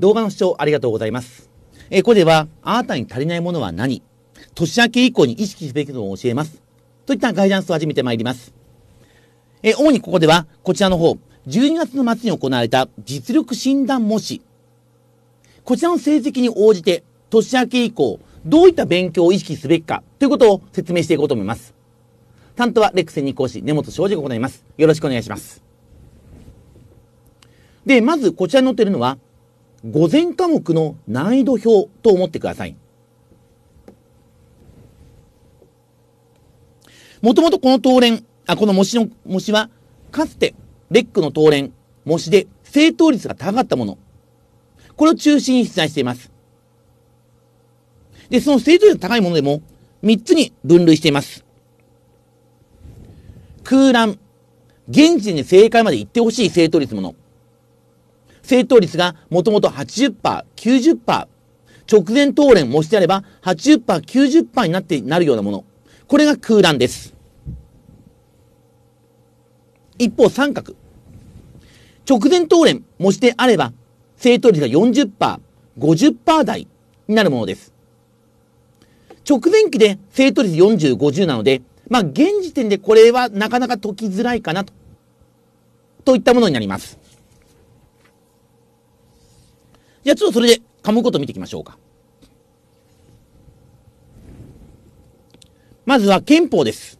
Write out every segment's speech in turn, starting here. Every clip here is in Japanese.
動画の視聴ありがとうございます。えー、ここでは、あなたに足りないものは何年明け以降に意識すべきのを教えます。といったガイダンスを始めてまいります。えー、主にここでは、こちらの方、12月の末に行われた実力診断模試。こちらの成績に応じて、年明け以降、どういった勉強を意識すべきか、ということを説明していこうと思います。担当はレック専2講師、根本正治が行います。よろしくお願いします。で、まずこちらに載っているのは、午前科目の難易度表と思ってください。もともとこの当連、あ、この模試の、模試は、かつて、レックの当連、模試で正答率が高かったもの。これを中心に出題しています。で、その正答率が高いものでも、三つに分類しています。空欄、現時点で正解まで行ってほしい正答率もの。正答率がもともと80%、90%、直前当連もしてあれば80%、90%になってなるようなもの。これが空欄です。一方、三角。直前当連もしてあれば、正答率が40%、50%台になるものです。直前期で正答率40、50なので、まあ、現時点でこれはなかなか解きづらいかなと、といったものになります。じゃあちょっとそれで噛むこと見ていきましょうか。まずは憲法です。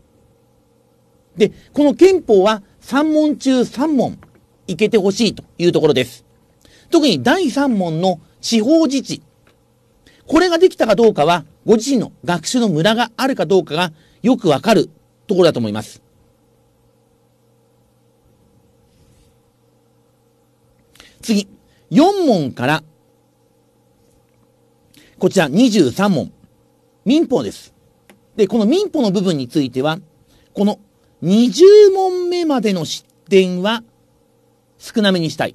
で、この憲法は3問中3問いけてほしいというところです。特に第3問の地方自治。これができたかどうかは、ご自身の学習のムラがあるかどうかがよくわかるところだと思います。次、4問からこちら23問。民法です。で、この民法の部分については、この20問目までの失点は少なめにしたい。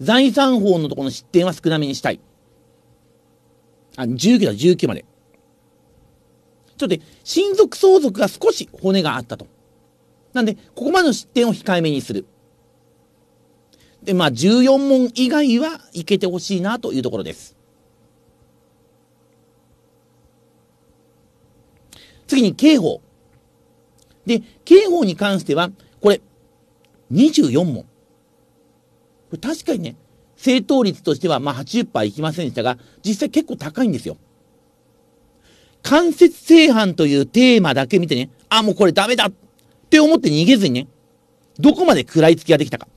財産法のところの失点は少なめにしたい。あ、19だ、19まで。ちょっとね、親族相続が少し骨があったと。なんで、ここまでの失点を控えめにする。で、まあ、14問以外はいけてほしいなというところです。次に刑法。で、刑法に関しては、これ、24問。これ確かにね、正答率としては、まあ80%いきませんでしたが、実際結構高いんですよ。間接正犯というテーマだけ見てね、あ、もうこれダメだって思って逃げずにね、どこまで食らいつきができたか。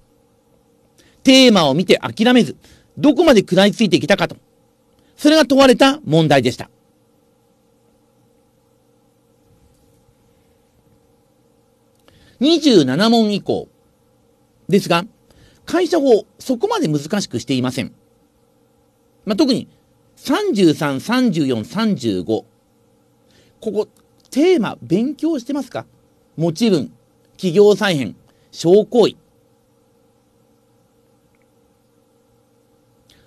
テーマを見て諦めず、どこまで食らいついてきたかと。それが問われた問題でした。27問以降。ですが、会社法、そこまで難しくしていません。まあ、特に、33、34、35。ここ、テーマ、勉強してますか持ち分、企業再編、商行為。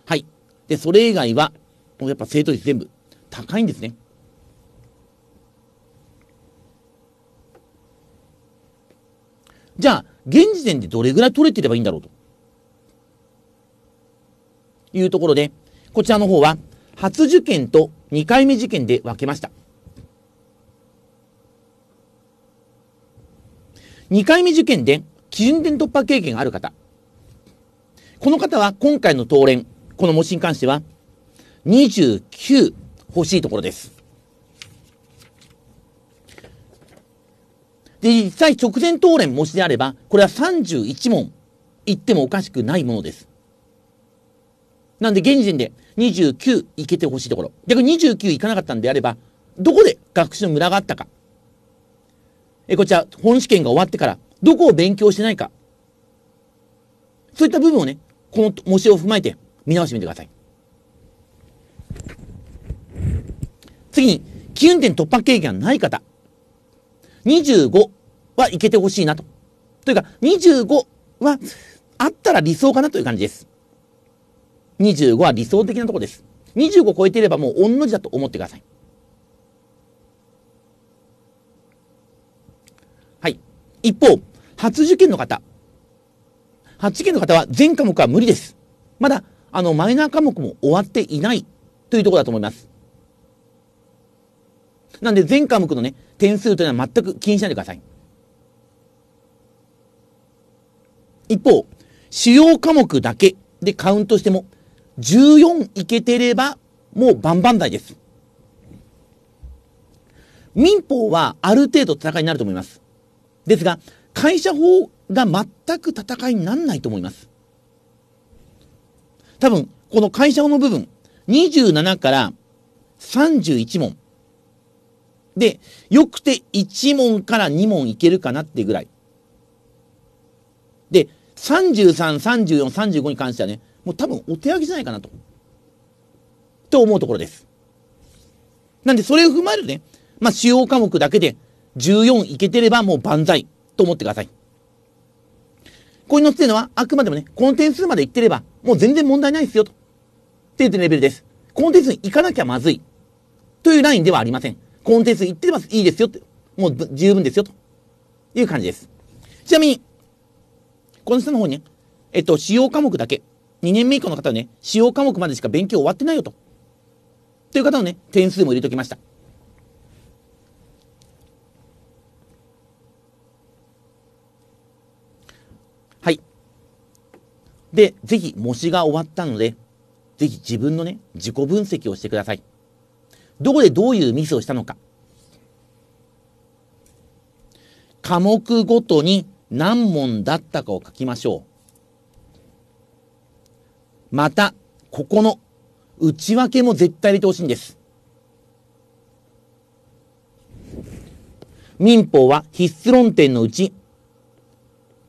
はい。で、それ以外は、もうやっぱ正答率全部高いんですね。じゃあ、現時点でどれぐらい取れてればいいんだろうと。いうところで、こちらの方は、初受験と2回目受験で分けました。2回目受験で基準点突破経験がある方。この方は今回の当連、この模試に関しては、29欲しいところです。で、実際直前答練模試であれば、これは31問言ってもおかしくないものです。なんで現時点で29いけてほしいところ。逆に29いかなかったんであれば、どこで学習のムラがあったか。え、こちら、本試験が終わってから、どこを勉強してないか。そういった部分をね、この模試を踏まえて見直してみてください。次に、機運点突破経験がない方。25はいけてほしいなと。というか、25はあったら理想かなという感じです。25は理想的なところです。25超えていればもう御の字だと思ってください。はい。一方、初受験の方。初受験の方は全科目は無理です。まだ、あの、マイナー科目も終わっていないというところだと思います。なんで全科目のね、点数というのは全く気にしないでください。一方、主要科目だけでカウントしても、14いけてれば、もう万ン台です。民法はある程度戦いになると思います。ですが、会社法が全く戦いにならないと思います。多分、この会社法の部分、27から31問、で、よくて1問から2問いけるかなってぐらい。で、33、34、35に関してはね、もう多分お手上げじゃないかなと。と思うところです。なんで、それを踏まえるね、まあ、主要科目だけで14いけてればもう万歳と思ってください。これに乗っているのは、あくまでもね、この点数までいってれば、もう全然問題ないですよ、と。っていうレベルです。この点数に行かなきゃまずい。というラインではありません。コンテンツ言ってます。いいですよって。もう十分ですよ。という感じです。ちなみに、この下の方ね、えっと、使用科目だけ。2年目以降の方はね、使用科目までしか勉強終わってないよと。という方のね、点数も入れときました。はい。で、ぜひ模試が終わったので、ぜひ自分のね、自己分析をしてください。どこでどういうミスをしたのか。科目ごとに何問だったかを書きましょう。また、ここの内訳も絶対入れてほしいんです。民法は必須論点のうち、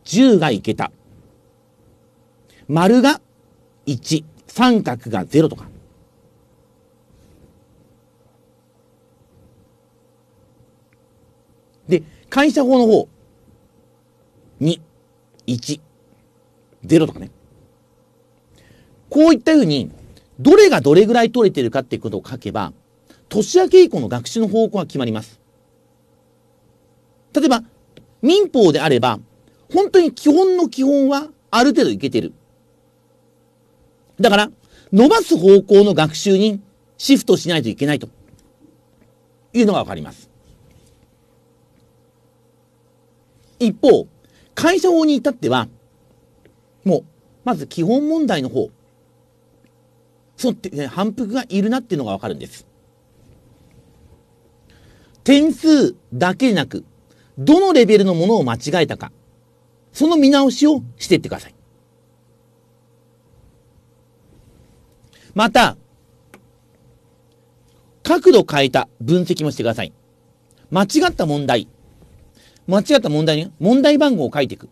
10がいけた。丸が1、三角が0とか。会社法の方、2、1、0とかね。こういったように、どれがどれぐらい取れてるかっていうことを書けば、年明け以降の学習の方向が決まります。例えば、民法であれば、本当に基本の基本はある程度いけてる。だから、伸ばす方向の学習にシフトしないといけないというのがわかります。一方、会社法に至っては、もう、まず基本問題の方、そって、ね、反復がいるなっていうのがわかるんです。点数だけでなく、どのレベルのものを間違えたか、その見直しをしていってください。また、角度変えた分析もしてください。間違った問題、間違った問題に、問題番号を書いていく。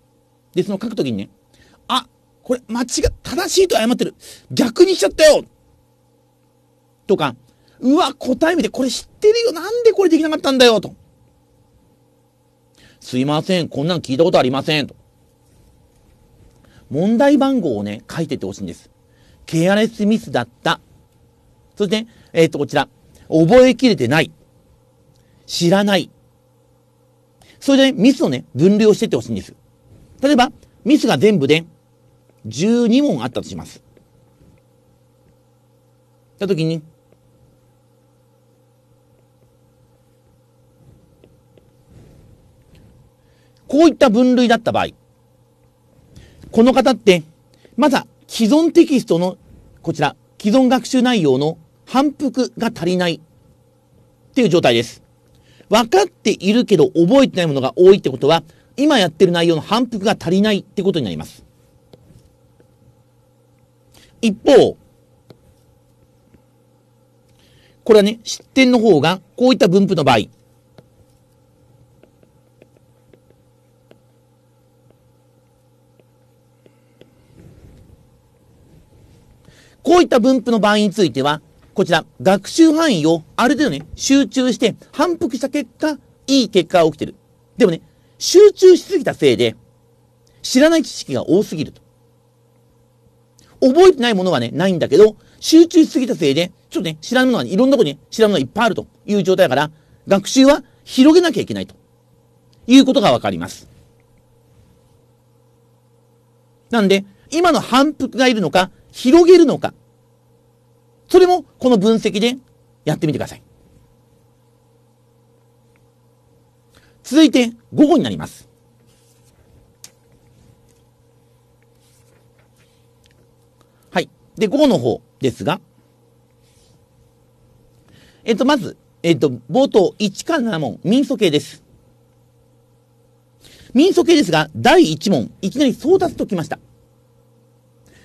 で、その書くときにね、あ、これ間違、正しいと謝ってる。逆にしちゃったよとか、うわ、答え見て、これ知ってるよ。なんでこれできなかったんだよ。と。すいません。こんなん聞いたことありません。と。問題番号をね、書いてってほしいんです。ケアレスミスだった。そして、えっ、ー、と、こちら。覚えきれてない。知らない。それで、ミスをね、分類をしていってほしいんです。例えば、ミスが全部で12問あったとします。たときに、こういった分類だった場合、この方って、まだ既存テキストの、こちら、既存学習内容の反復が足りないっていう状態です。分かっているけど覚えてないものが多いってことは、今やってる内容の反復が足りないってことになります。一方、これはね、失点の方が、こういった分布の場合、こういった分布の場合については、こちら、学習範囲をある程度ね、集中して反復した結果、いい結果が起きてる。でもね、集中しすぎたせいで、知らない知識が多すぎると。覚えてないものはね、ないんだけど、集中しすぎたせいで、ちょっとね、知らんものは、ね、いろんなとこに、ね、知らんものがいっぱいあるという状態だから、学習は広げなきゃいけないということがわかります。なんで、今の反復がいるのか、広げるのか、それもこの分析でやってみてください。続いて午後になります。はい。で、午後の方ですが、えっと、まず、えっと、冒頭1から7問、民訴系です。民訴系ですが、第1問、いきなり争奪ときました。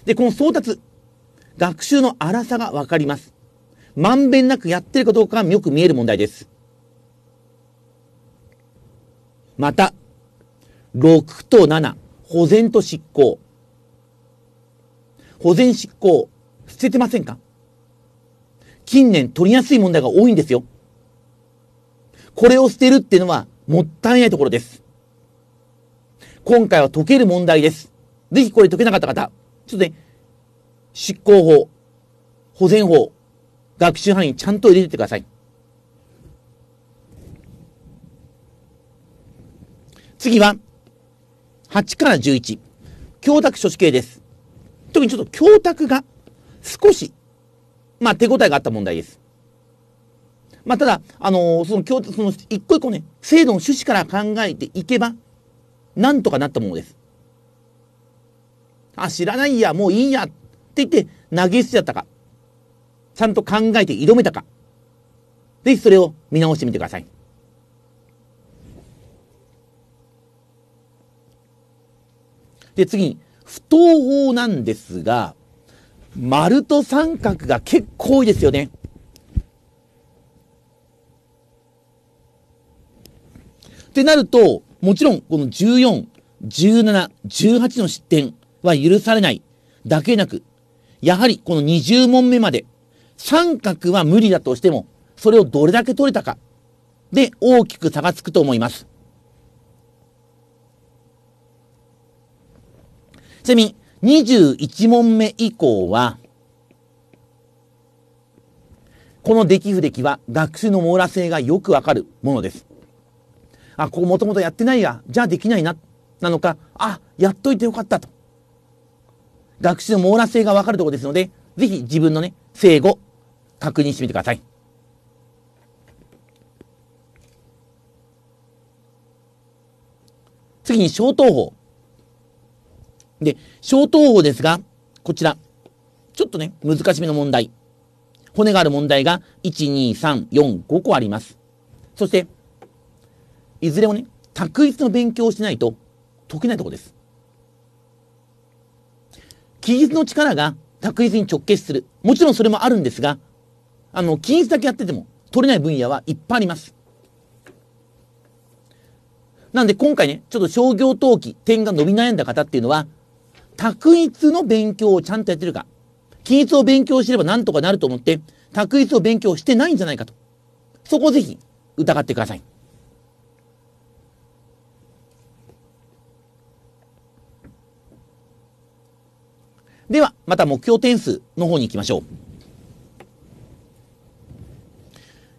で、この争奪、学習の荒さがわかります。まんべんなくやってるかどうかがよく見える問題です。また、6と7、保全と執行。保全執行、捨ててませんか近年取りやすい問題が多いんですよ。これを捨てるっていうのはもったいないところです。今回は解ける問題です。ぜひこれ解けなかった方、ちょっとね、執行法、保全法、学習範囲ちゃんと入れてってください。次は、8から11、教託書士系です。特にちょっと教託が少し、まあ手応えがあった問題です。まあただ、あのー、その教、その一個一個ね、制度の趣旨から考えていけば、なんとかなったものです。あ、知らないや、もういいやっって言って投げ捨てちゃったか、ちゃんと考えて挑めたか、ぜひそれを見直してみてください。で、次に、不等法なんですが、丸と三角が結構多いですよね。ってなると、もちろんこの14、17、18の失点は許されないだけなく、やはりこの20問目まで、三角は無理だとしても、それをどれだけ取れたか、で大きく差がつくと思います。ちなみに、21問目以降は、この出来不出来は学習の網羅性がよくわかるものです。あ、ここもともとやってないや、じゃあできないな、なのか、あ、やっといてよかったと。学習の網羅性がわかるところですので、ぜひ自分のね、生後、確認してみてください。次に小灯法。で、小灯法ですが、こちら、ちょっとね、難しめの問題。骨がある問題が、1、2、3、4、5個あります。そして、いずれもね、卓一の勉強をしないと解けないところです。記述の力が卓越に直結する。もちろんそれもあるんですが、あの、記述だけやってても取れない分野はいっぱいあります。なんで今回ね、ちょっと商業登記、点が伸び悩んだ方っていうのは、択一の勉強をちゃんとやってるか、記述を勉強すればなんとかなると思って、択一を勉強してないんじゃないかと。そこをぜひ疑ってください。では、また目標点数の方に行きましょう。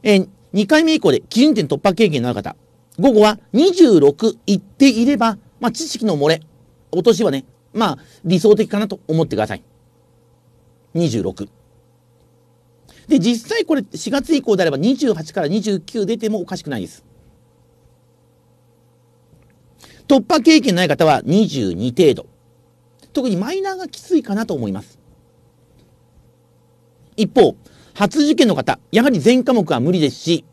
え2回目以降で基準点突破経験のある方、午後は26いっていれば、まあ、知識の漏れ、落としはね、まあ、理想的かなと思ってください。26。で、実際これ4月以降であれば28から29出てもおかしくないです。突破経験ない方は22程度。特にマイナーがきついかなと思います。一方、初受験の方、やはり全科目は無理ですし、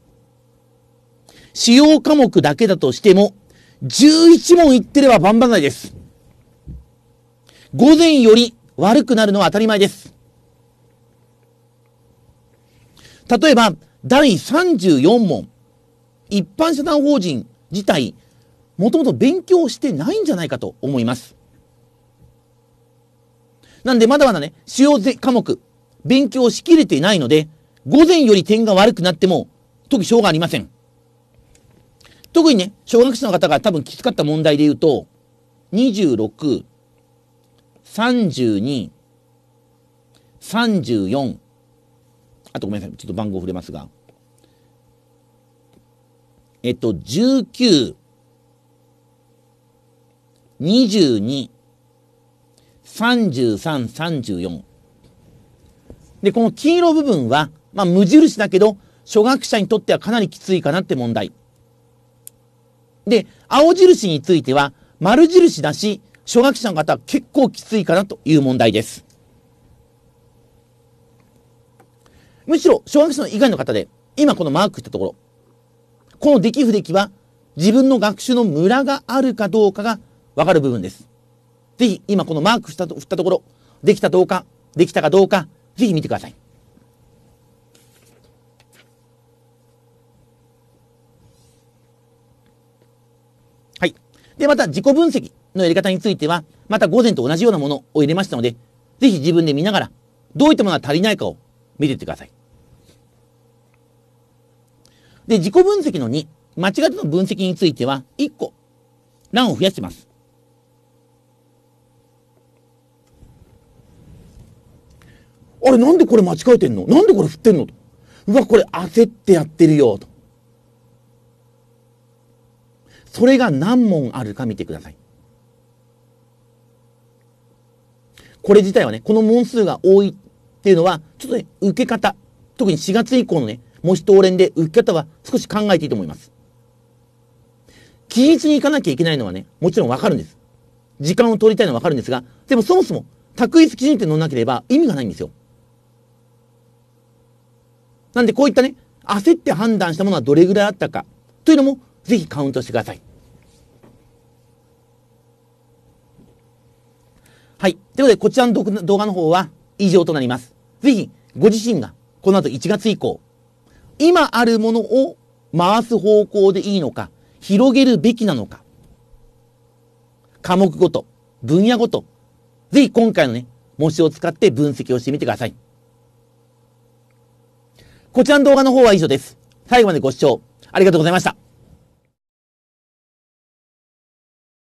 主要科目だけだとしても、11問いってれば万々歳です。午前より悪くなるのは当たり前です。例えば、第34問。一般社団法人自体、もともと勉強してないんじゃないかと思います。なんでまだまだね、主要科目、勉強しきれてないので、午前より点が悪くなっても、特にしょうがありません。特にね、小学生の方が多分きつかった問題で言うと、26、32、34、あとごめんなさい、ちょっと番号触れますが、えっと、19、22、33、34。で、この黄色部分は、まあ、無印だけど、初学者にとってはかなりきついかなって問題。で、青印については、丸印だし、初学者の方は結構きついかなという問題です。むしろ、小学者以外の方で、今このマークしたところ、この出来不出来は、自分の学習のムラがあるかどうかがわかる部分です。ぜひ今このマークしたと振ったところ、できたどうか、できたかどうか、ぜひ見てください。はい。で、また自己分析のやり方については、また午前と同じようなものを入れましたので、ぜひ自分で見ながら、どういったものが足りないかを見ていってください。で、自己分析の2、間違っての分析については、1個、欄を増やしてます。あれなんでこれ間違えてんのなんでこれ振ってんのと。うわ、これ焦ってやってるよ、と。それが何問あるか見てください。これ自体はね、この問数が多いっていうのは、ちょっとね、受け方、特に4月以降のね、模試答練で受け方は少し考えていいと思います。均一に行かなきゃいけないのはね、もちろんわかるんです。時間を取りたいのはわかるんですが、でもそもそも、択一基準って乗らなければ意味がないんですよ。なんでこういったね、焦って判断したものはどれぐらいあったかというのもぜひカウントしてください。はい。ということで、こちらの動画の方は以上となります。ぜひ、ご自身がこの後1月以降、今あるものを回す方向でいいのか、広げるべきなのか、科目ごと、分野ごと、ぜひ今回のね、模試を使って分析をしてみてください。こちらの動画の方は以上です。最後までご視聴ありがとうございました。